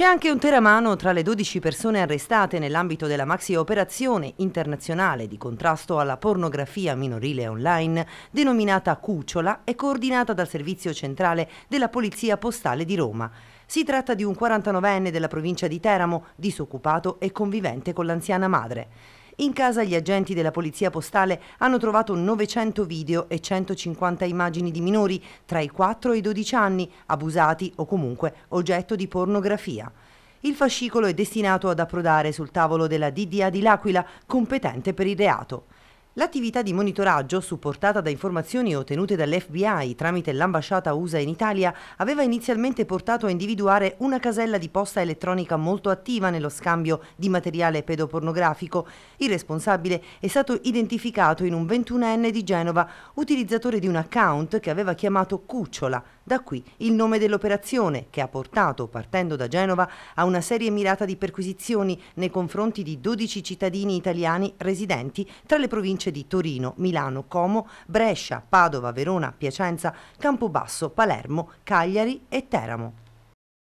C'è anche un teramano tra le 12 persone arrestate nell'ambito della maxi operazione internazionale di contrasto alla pornografia minorile online, denominata Cucciola e coordinata dal Servizio Centrale della Polizia Postale di Roma. Si tratta di un 49enne della provincia di Teramo, disoccupato e convivente con l'anziana madre. In casa gli agenti della polizia postale hanno trovato 900 video e 150 immagini di minori tra i 4 e i 12 anni abusati o comunque oggetto di pornografia. Il fascicolo è destinato ad approdare sul tavolo della DDA di L'Aquila, competente per il reato. L'attività di monitoraggio, supportata da informazioni ottenute dall'FBI tramite l'ambasciata USA in Italia, aveva inizialmente portato a individuare una casella di posta elettronica molto attiva nello scambio di materiale pedopornografico. Il responsabile è stato identificato in un 21enne di Genova, utilizzatore di un account che aveva chiamato Cucciola, da qui il nome dell'operazione, che ha portato, partendo da Genova, a una serie mirata di perquisizioni nei confronti di 12 cittadini italiani residenti tra le province province di Torino, Milano, Como, Brescia, Padova, Verona, Piacenza, Campobasso, Palermo, Cagliari e Teramo.